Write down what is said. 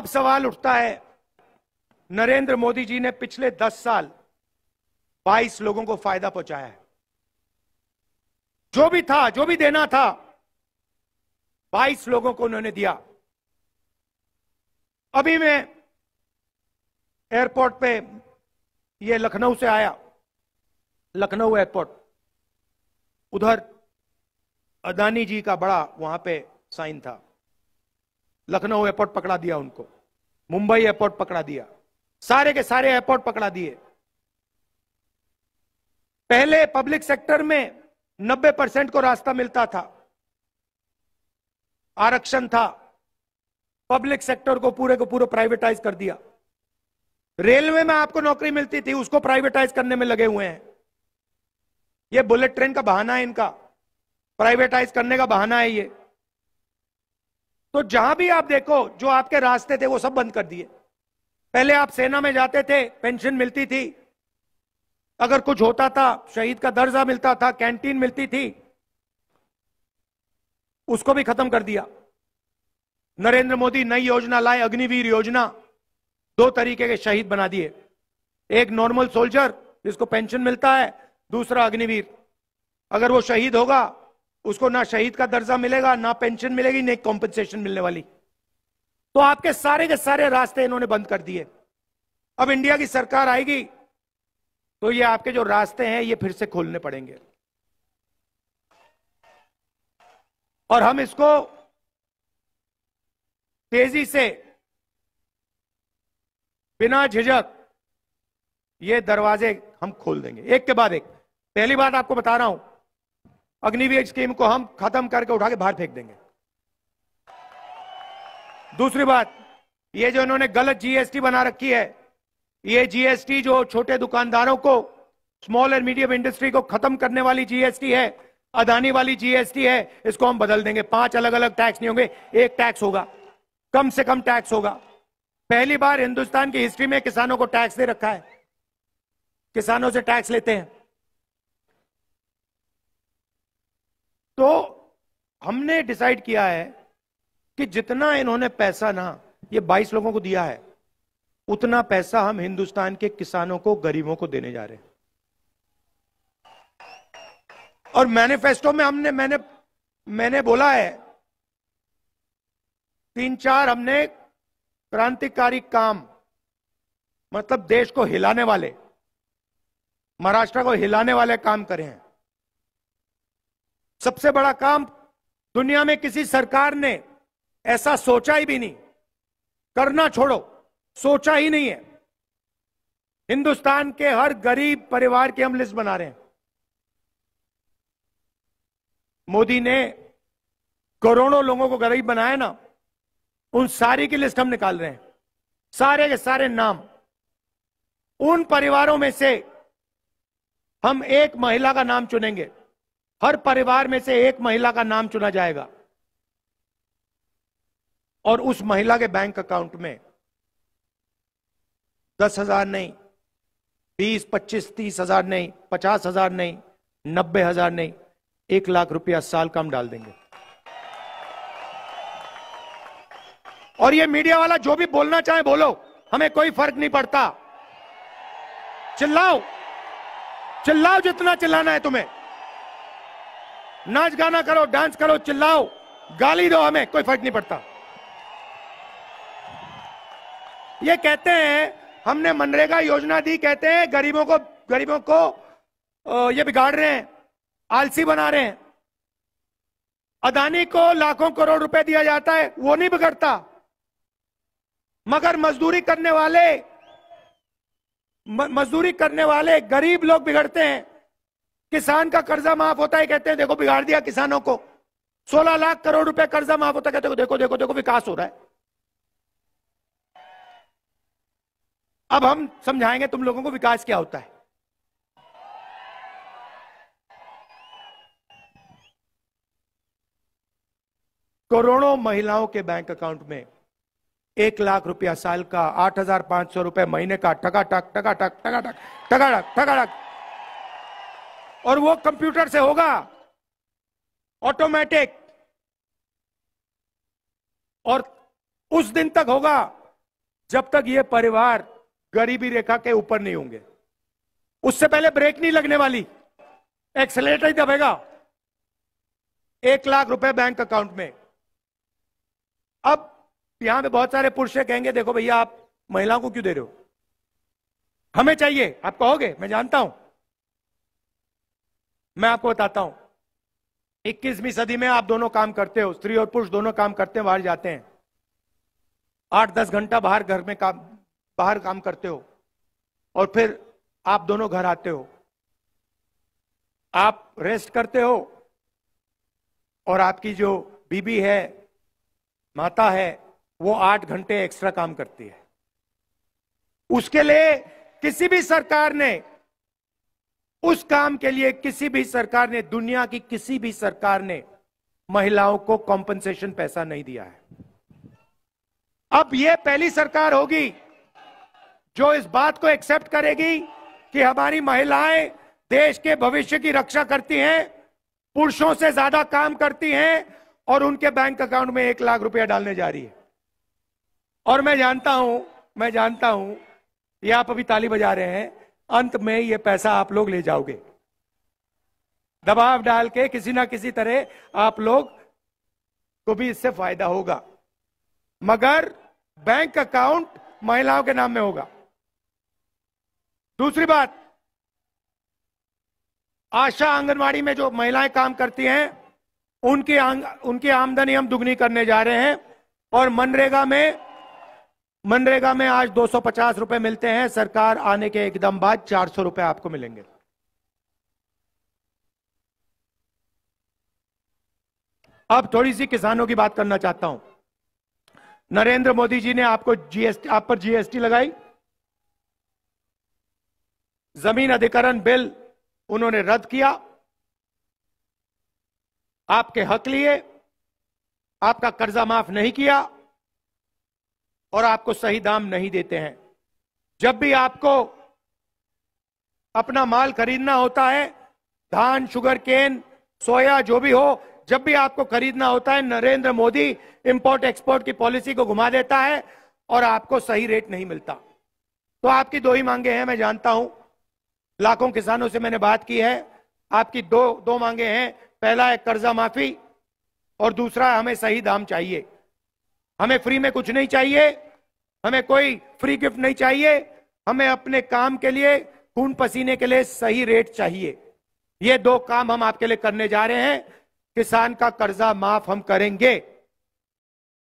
अब सवाल उठता है नरेंद्र मोदी जी ने पिछले दस साल बाईस लोगों को फायदा पहुंचाया है जो भी था जो भी देना था बाईस लोगों को उन्होंने दिया अभी मैं एयरपोर्ट पे ये लखनऊ से आया लखनऊ एयरपोर्ट उधर अदानी जी का बड़ा वहां पे साइन था लखनऊ एयरपोर्ट पकड़ा दिया उनको मुंबई एयरपोर्ट पकड़ा दिया सारे के सारे एयरपोर्ट पकड़ा दिए पहले पब्लिक सेक्टर में 90 परसेंट को रास्ता मिलता था आरक्षण था पब्लिक सेक्टर को पूरे को पूरा प्राइवेटाइज कर दिया रेलवे में आपको नौकरी मिलती थी उसको प्राइवेटाइज करने में लगे हुए हैं यह बुलेट ट्रेन का बहाना है इनका प्राइवेटाइज करने का बहाना है ये तो जहां भी आप देखो जो आपके रास्ते थे वो सब बंद कर दिए पहले आप सेना में जाते थे पेंशन मिलती थी अगर कुछ होता था शहीद का दर्जा मिलता था कैंटीन मिलती थी उसको भी खत्म कर दिया नरेंद्र मोदी नई योजना लाए अग्निवीर योजना दो तरीके के शहीद बना दिए एक नॉर्मल सोल्जर जिसको पेंशन मिलता है दूसरा अग्निवीर अगर वो शहीद होगा उसको ना शहीद का दर्जा मिलेगा ना पेंशन मिलेगी ना कॉम्पेंसेशन मिलने वाली तो आपके सारे के सारे रास्ते इन्होंने बंद कर दिए अब इंडिया की सरकार आएगी तो ये आपके जो रास्ते हैं ये फिर से खोलने पड़ेंगे और हम इसको तेजी से बिना झिझक ये दरवाजे हम खोल देंगे एक के बाद एक पहली बात आपको बता रहा हूं अग्निवीर स्कीम को हम खत्म करके उठा के बाहर फेंक देंगे दूसरी बात ये जो इन्होंने गलत जीएसटी बना रखी है ये जीएसटी जो छोटे दुकानदारों को स्मॉल एंड मीडियम इंडस्ट्री को खत्म करने वाली जीएसटी है अदानी वाली जीएसटी है इसको हम बदल देंगे पांच अलग अलग टैक्स नहीं होंगे एक टैक्स होगा कम से कम टैक्स होगा पहली बार हिंदुस्तान की हिस्ट्री में किसानों को टैक्स दे रखा है किसानों से टैक्स लेते हैं तो हमने डिसाइड किया है कि जितना इन्होंने पैसा ना ये 22 लोगों को दिया है उतना पैसा हम हिंदुस्तान के किसानों को गरीबों को देने जा रहे हैं और मैनिफेस्टो में हमने मैंने मैंने बोला है तीन चार हमने क्रांतिकारी काम मतलब देश को हिलाने वाले महाराष्ट्र को हिलाने वाले काम करे हैं सबसे बड़ा काम दुनिया में किसी सरकार ने ऐसा सोचा ही भी नहीं करना छोड़ो सोचा ही नहीं है हिंदुस्तान के हर गरीब परिवार की हम लिस्ट बना रहे हैं मोदी ने करोड़ों लोगों को गरीब बनाया ना उन सारी की लिस्ट हम निकाल रहे हैं सारे के सारे नाम उन परिवारों में से हम एक महिला का नाम चुनेंगे हर परिवार में से एक महिला का नाम चुना जाएगा और उस महिला के बैंक अकाउंट में दस हजार नहीं बीस पच्चीस तीस हजार नहीं पचास हजार नहीं नब्बे हजार नहीं एक लाख रुपया साल का हम डाल देंगे और ये मीडिया वाला जो भी बोलना चाहे बोलो हमें कोई फर्क नहीं पड़ता चिल्लाओ चिल्लाओ जितना चिल्लाना है तुम्हें नाच गाना करो डांस करो चिल्लाओ गाली दो हमें कोई फर्क नहीं पड़ता ये कहते हैं हमने मनरेगा योजना दी कहते हैं गरीबों को गरीबों को ये बिगाड़ रहे हैं आलसी बना रहे हैं अदानी को लाखों करोड़ रुपए दिया जाता है वो नहीं बिगड़ता मगर मजदूरी करने वाले मजदूरी करने वाले गरीब लोग बिगड़ते हैं किसान का कर्जा माफ होता है कहते हैं देखो बिगाड़ दिया किसानों को सोलह लाख करोड़ रुपए कर्जा माफ होता कहते देखो देखो देखो देखो विकास हो रहा है अब हम समझाएंगे तुम लोगों को विकास क्या होता है करोड़ों महिलाओं के बैंक अकाउंट में एक लाख रुपया साल का आठ हजार पांच सौ रुपए महीने का टका टक टका टक टका टक टका टक टका टक और वो कंप्यूटर से होगा ऑटोमेटिक और उस दिन तक होगा जब तक ये परिवार गरीबी रेखा के ऊपर नहीं होंगे उससे पहले ब्रेक नहीं लगने वाली एक्सलेटर ही दबेगा एक लाख रुपए बैंक अकाउंट में अब यहां पे बहुत सारे पुरुष कहेंगे देखो भैया आप महिलाओं को क्यों दे रहे हो हमें चाहिए आप कहोगे मैं जानता हूं मैं आपको बताता हूं इक्कीसवीं सदी में आप दोनों काम करते हो स्त्री और पुरुष दोनों काम करते हैं बाहर जाते हैं आठ दस घंटा बाहर घर में काम बाहर काम करते हो और फिर आप दोनों घर आते हो आप रेस्ट करते हो और आपकी जो बीबी है माता है वो आठ घंटे एक्स्ट्रा काम करती है उसके लिए किसी भी सरकार ने उस काम के लिए किसी भी सरकार ने दुनिया की किसी भी सरकार ने महिलाओं को कॉम्पनसेशन पैसा नहीं दिया है अब यह पहली सरकार होगी जो इस बात को एक्सेप्ट करेगी कि हमारी महिलाएं देश के भविष्य की रक्षा करती हैं पुरुषों से ज्यादा काम करती हैं और उनके बैंक अकाउंट में एक लाख रुपया डालने जा रही है और मैं जानता हूं मैं जानता हूं ये आप अभी ताली बजा रहे हैं अंत में ये पैसा आप लोग ले जाओगे दबाव डाल के किसी ना किसी तरह आप लोग को भी इससे फायदा होगा मगर बैंक अकाउंट महिलाओं के नाम में होगा दूसरी बात आशा आंगनवाड़ी में जो महिलाएं काम करती हैं उनकी उनकी आमदनी हम दुगनी करने जा रहे हैं और मनरेगा में मनरेगा में आज 250 रुपए मिलते हैं सरकार आने के एकदम बाद 400 रुपए आपको मिलेंगे अब थोड़ी सी किसानों की बात करना चाहता हूं नरेंद्र मोदी जी ने आपको जीएसटी आप पर जीएसटी लगाई जमीन अधिकरण बिल उन्होंने रद्द किया आपके हक लिए आपका कर्जा माफ नहीं किया और आपको सही दाम नहीं देते हैं जब भी आपको अपना माल खरीदना होता है धान शुगर केन सोया जो भी हो जब भी आपको खरीदना होता है नरेंद्र मोदी इंपोर्ट एक्सपोर्ट की पॉलिसी को घुमा देता है और आपको सही रेट नहीं मिलता तो आपकी दो ही मांगे हैं मैं जानता हूं लाखों किसानों से मैंने बात की है आपकी दो दो मांगे हैं पहला है कर्जा माफी और दूसरा हमें सही दाम चाहिए हमें फ्री में कुछ नहीं चाहिए हमें कोई फ्री गिफ्ट नहीं चाहिए हमें अपने काम के लिए खून पसीने के लिए सही रेट चाहिए ये दो काम हम आपके लिए करने जा रहे हैं किसान का कर्जा माफ हम करेंगे